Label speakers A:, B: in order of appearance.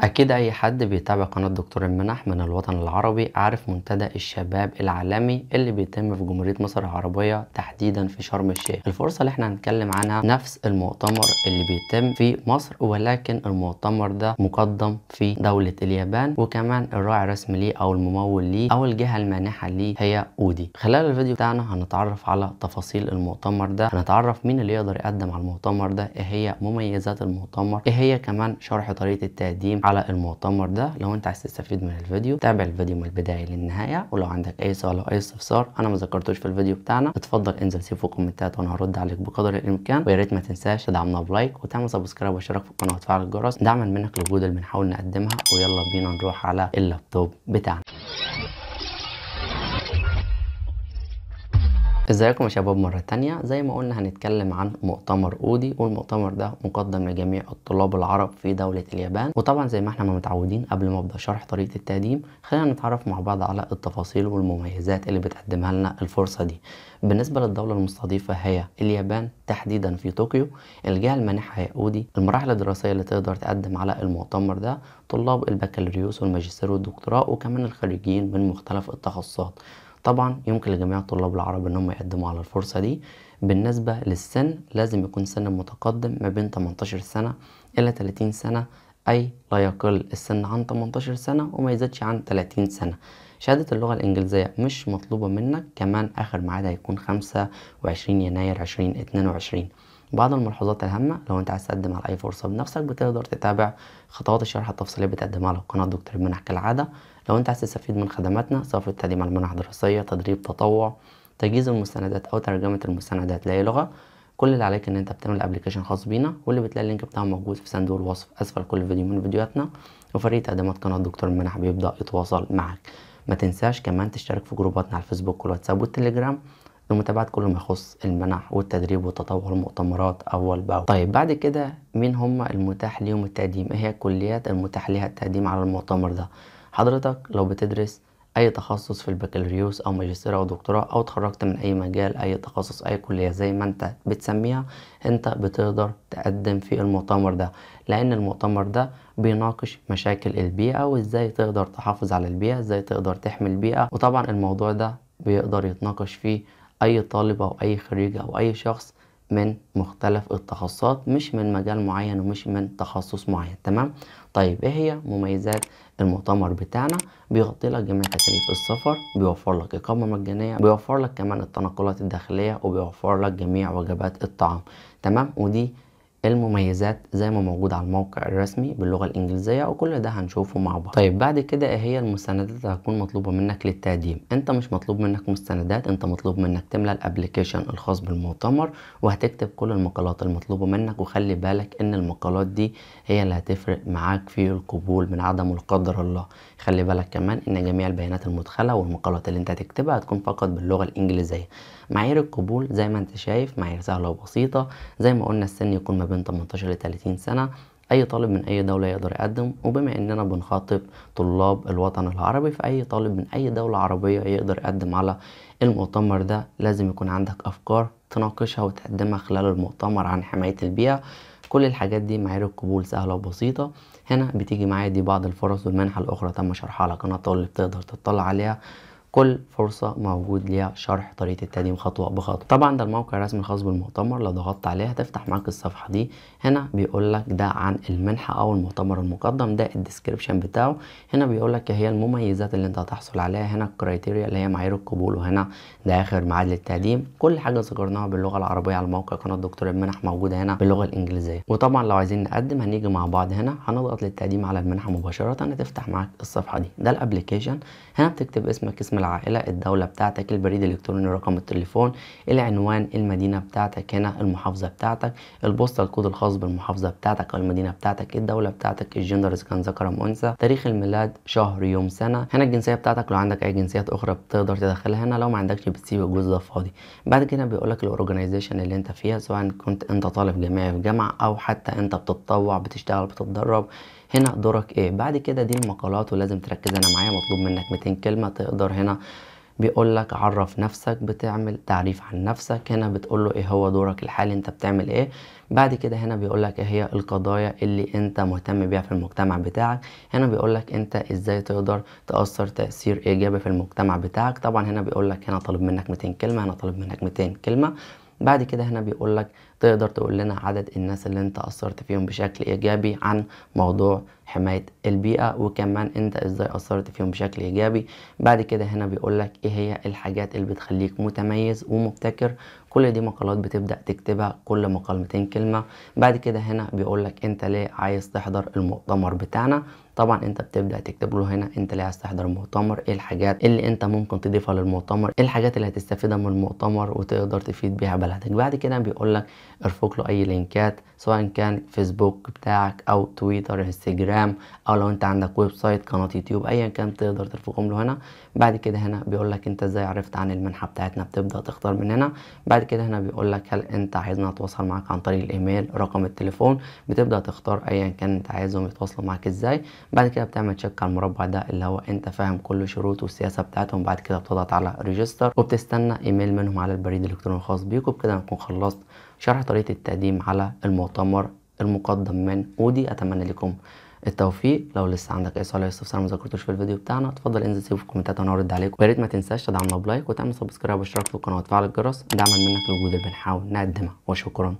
A: أكيد أي حد بيتابع قناة دكتور المنح من الوطن العربي عارف منتدى الشباب العالمي اللي بيتم في جمهورية مصر العربية تحديدا في شرم الشيخ الفرصة اللي احنا هنتكلم عنها نفس المؤتمر اللي بيتم في مصر ولكن المؤتمر ده مقدم في دولة اليابان وكمان الراعي الرسمي ليه أو الممول ليه أو الجهة المانحة ليه هي أودي خلال الفيديو بتاعنا هنتعرف على تفاصيل المؤتمر ده هنتعرف مين اللي يقدر يقدم على المؤتمر ده ايه هي مميزات المؤتمر ايه هي كمان شرح طريقة التقديم على المؤتمر ده لو انت عايز تستفيد من الفيديو تابع الفيديو من البدايه للنهايه ولو عندك اي سؤال او اي استفسار انا ما ذكرتوش في الفيديو بتاعنا اتفضل انزل في الكومنتات وانا هرد عليك بقدر الامكان ويا ريت ما تنساش تدعمنا بلايك وتعمل سبسكرايب واشتراك في القناه وتفعل الجرس دعما منك للجهود اللي بنحاول نقدمها ويلا بينا نروح على اللابتوب بتاعنا ازيكم يا شباب مرة تانية زي ما قلنا هنتكلم عن مؤتمر اودي والمؤتمر ده مقدم لجميع الطلاب العرب في دولة اليابان وطبعا زي ما احنا ما متعودين قبل ما ابدا شرح طريقة التقديم خلينا نتعرف مع بعض على التفاصيل والمميزات اللي بتقدمها لنا الفرصة دي بالنسبة للدولة المستضيفة هي اليابان تحديدا في طوكيو الجهة المانحة هي اودي المراحل الدراسية اللي تقدر تقدم على المؤتمر ده طلاب البكالوريوس والماجستير والدكتوراه وكمان الخريجين من مختلف التخصصات طبعا يمكن لجميع الطلاب العرب ان هم يقدموا على الفرصة دي بالنسبة للسن لازم يكون سن متقدم ما بين 18 سنة إلى 30 سنة أي لا يقل السن عن 18 سنة وما يزيدش عن 30 سنة شهادة اللغة الإنجليزية مش مطلوبة منك كمان آخر معادة هيكون 25 يناير 2022 بعض الملحوظات الهامة لو انت عايز تقدم على اي فرصة بنفسك بتقدر تتابع خطوات الشرح التفصيلية بتقدمها على قناة دكتور المنح كالعادة لو انت عايز تستفيد من خدماتنا سواء في التعليم على المنح الدراسية تدريب تطوع تجهيز المستندات او ترجمة المستندات لأي لغة كل اللي عليك ان انت بتعمل ابلكيشن خاص بينا واللي بتلاقي اللينك بتاعه موجود في صندوق الوصف اسفل كل فيديو من فيديوهاتنا وفريق تقديمات قناة دكتور المنح بيبدأ يتواصل معك ما تنساش كمان تشترك في جروباتنا على الفيسبوك والواتساب والتليجرام لمتابعة كل ما يخص المنح والتدريب والتطوع المؤتمرات أول بأول طيب بعد كده مين هم المتاح ليهم التقديم إيه هي الكليات المتاح ليها التقديم على المؤتمر ده حضرتك لو بتدرس اي تخصص في البكالوريوس او ماجستير او دكتوراه او اتخرجت من اي مجال اي تخصص اي كليه زي ما انت بتسميها انت بتقدر تقدم في المؤتمر ده لان المؤتمر ده بيناقش مشاكل البيئه وازاي تقدر تحافظ على البيئه ازاي تقدر تحمي البيئه وطبعا الموضوع ده بيقدر يتناقش فيه أي طالب أو أي خريج أو أي شخص من مختلف التخصصات مش من مجال معين ومش من تخصص معين تمام طيب ايه هي مميزات المؤتمر بتاعنا بيغطي لك جميع تكاليف السفر بيوفر لك اقامه مجانيه بيوفر لك كمان التنقلات الداخليه وبيوفر لك جميع وجبات الطعام تمام ودي المميزات زي ما موجود على الموقع الرسمي باللغة الإنجليزية وكل ده هنشوفه مع بعض طيب بعد كده إيه هي المستندات اللي هتكون مطلوبة منك للتقديم أنت مش مطلوب منك مستندات أنت مطلوب منك تملى الأبليكيشن الخاص بالمؤتمر وهتكتب كل المقالات المطلوبة منك وخلي بالك إن المقالات دي هي اللي هتفرق معاك في القبول من عدمه لا قدر الله خلي بالك كمان إن جميع البيانات المدخلة والمقالات اللي أنت هتكتبها هتكون فقط باللغة الإنجليزية معايير القبول زي ما انت شايف معايير سهله وبسيطه زي ما قلنا السن يكون ما بين 18 ل 30 سنه اي طالب من اي دوله يقدر يقدم وبما اننا بنخاطب طلاب الوطن العربي فاي طالب من اي دوله عربيه يقدر يقدم على المؤتمر ده لازم يكون عندك افكار تناقشها وتقدمها خلال المؤتمر عن حمايه البيئه كل الحاجات دي معايير القبول سهلة وبسيطة هنا بتيجي معايا دي بعض الفرص والمنحة الأخرى تم شرحها انا طول طالب تقدر تطلع عليها كل فرصة موجود ليها شرح طريقة التقديم خطوة بخطوة طبعا ده الموقع الرسمي الخاص بالمؤتمر لو ضغطت عليه هتفتح معاك الصفحة دي هنا بيقول لك ده عن المنحة او المؤتمر المقدم ده الديسكريبشن بتاعه هنا بيقول لك هي المميزات اللي انت هتحصل عليها هنا الكرايتيريا اللي هي معايير القبول وهنا ده اخر ميعاد للتقديم كل حاجة ذكرناها باللغة العربية على موقع قناة دكتور المنح موجودة هنا باللغة الانجليزية وطبعا لو عايزين نقدم هنيجي مع بعض هنا هنضغط للتقديم على المنحة مباشرة هتفتح معاك الصفحة دي ده الابلكيشن هنا بتكتب اسمك اسم العائلة الدولة بتاعتك البريد الإلكتروني رقم التليفون العنوان المدينة بتاعتك هنا المحافظة بتاعتك البوست الكود الخاص بالمحافظة بتاعتك أو المدينة بتاعتك الدولة بتاعتك الجندر إذا كان ذكر أم أنثى تاريخ الميلاد شهر يوم سنة هنا الجنسية بتاعتك لو عندك أي جنسيات أخرى بتقدر تدخلها هنا لو ما عندكش بتسيب الجزء ده فاضي بعد كده بيقول لك الأورجنايزيشن اللي أنت فيها سواء كنت أنت طالب جامعي في جامعة أو حتى أنت بتتطوع بتشتغل بتتدرب هنا دورك ايه بعد كده دي المقالات ولازم تركز انا معايا مطلوب منك 200 كلمه تقدر هنا بيقول لك عرف نفسك بتعمل تعريف عن نفسك هنا بتقول له ايه هو دورك الحالي انت بتعمل ايه بعد كده هنا بيقول لك ايه هي القضايا اللي انت مهتم بيها في المجتمع بتاعك هنا بيقول لك انت ازاي تقدر تاثر تاثير ايجابي في المجتمع بتاعك طبعا هنا بيقول لك هنا طالب منك 200 كلمه هنا طالب منك 200 كلمه بعد كده هنا بيقول لك تقدر تقول لنا عدد الناس اللي انت اثرت فيهم بشكل ايجابي عن موضوع حماية البيئة وكمان انت ازاي اثرت فيهم بشكل ايجابي بعد كده هنا بيقول لك ايه هي الحاجات اللي بتخليك متميز ومبتكر كل دي مقالات بتبدأ تكتبها كل مقالمتين كلمة بعد كده هنا بيقول لك انت ليه عايز تحضر المؤتمر بتاعنا طبعا انت بتبدا تكتب له هنا انت ليه عايز تحضر المؤتمر ايه الحاجات اللي انت ممكن تضيفها للمؤتمر ايه الحاجات اللي هتستفيدها من المؤتمر وتقدر تفيد بيها بلدك بعد كده بيقول لك ارفق له اي لينكات سواء كان فيسبوك بتاعك او تويتر انستجرام او لو انت عندك ويب سايت قناه يوتيوب ايا كان تقدر ترفقهم له هنا بعد كده هنا بيقول لك انت ازاي عرفت عن المنحه بتاعتنا بتبدا تختار من هنا بعد كده هنا بيقول لك هل انت عايزنا نتواصل معاك عن طريق الايميل رقم التليفون بتبدا تختار ايا كان انت عايزهم يتواصلوا معاك ازاي بعد كده بتعمل تشيك على المربع ده اللي هو انت فاهم كل شروط والسياسه بتاعتهم بعد كده بتضغط على ريجستر وبتستنى ايميل منهم على البريد الالكتروني الخاص بيك وبكده نكون خلصت شرح طريقة التقديم على المؤتمر المقدم من أودي أتمنى لكم التوفيق لو لسه عندك اي سؤال او استفسار ما ذكرتوش في الفيديو بتاعنا اتفضل انزل سيبه في الكومنتات وانا هرد عليك ويا ريت ما تنساش تدعمنا بلايك وتعمل سبسكرايب واشتراك في القناه وتفعل الجرس دعما منك لوجود اللي بنحاول نقدمه وشكرا